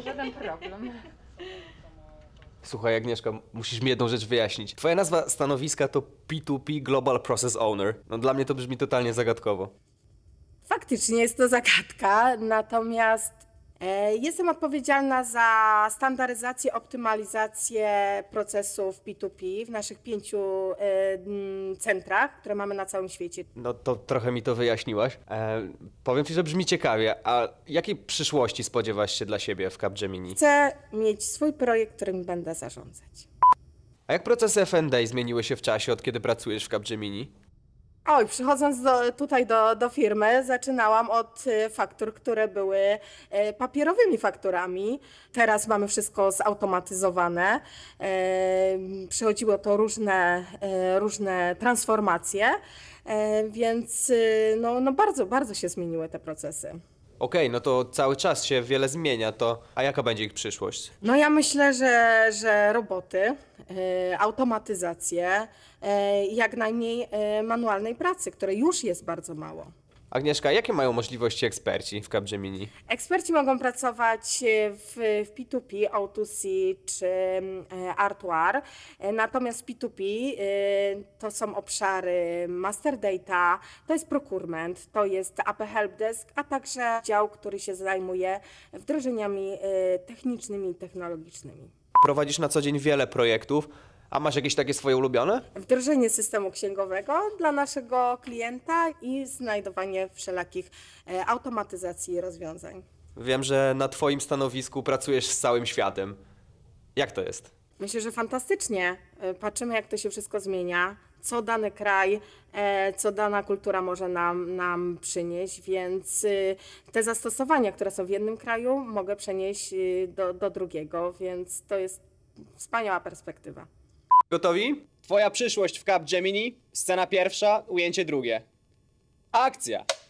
Żaden problem. Słuchaj, Agnieszka, musisz mi jedną rzecz wyjaśnić. Twoja nazwa stanowiska to P2P Global Process Owner. No dla mnie to brzmi totalnie zagadkowo. Faktycznie jest to zagadka, natomiast e, jestem odpowiedzialna za standaryzację, optymalizację procesów P2P w naszych pięciu e, centrach, które mamy na całym świecie. No to trochę mi to wyjaśniłaś. E, powiem ci, że brzmi ciekawie, a jakiej przyszłości spodziewasz się dla siebie w Capgemini? Chcę mieć swój projekt, którym będę zarządzać. A jak procesy F&D zmieniły się w czasie, od kiedy pracujesz w Capgemini? Oj, przychodząc do, tutaj do, do firmy, zaczynałam od y, faktur, które były y, papierowymi fakturami. Teraz mamy wszystko zautomatyzowane. Y, Przechodziło to różne, różne transformacje, więc no, no bardzo, bardzo się zmieniły te procesy. Okej, no to cały czas się wiele zmienia, to a jaka będzie ich przyszłość? No ja myślę, że, że roboty, y, automatyzacje, y, jak najmniej y, manualnej pracy, której już jest bardzo mało. Agnieszka, jakie mają możliwości eksperci w Capgemini? Eksperci mogą pracować e, w, w P2P, O2C czy e, Artuar. E, natomiast P2P to są obszary Master Data, to jest procurement, to jest AP Helpdesk, a także dział, który się zajmuje wdrożeniami technicznymi i technologicznymi. Prowadzisz na co dzień wiele projektów. A masz jakieś takie swoje ulubione? Wdrożenie systemu księgowego dla naszego klienta i znajdowanie wszelakich e, automatyzacji i rozwiązań. Wiem, że na Twoim stanowisku pracujesz z całym światem. Jak to jest? Myślę, że fantastycznie. E, patrzymy, jak to się wszystko zmienia, co dany kraj, e, co dana kultura może nam, nam przynieść, więc y, te zastosowania, które są w jednym kraju, mogę przenieść y, do, do drugiego, więc to jest wspaniała perspektywa. Gotowi? Twoja przyszłość w Cap Gemini, scena pierwsza, ujęcie drugie. Akcja!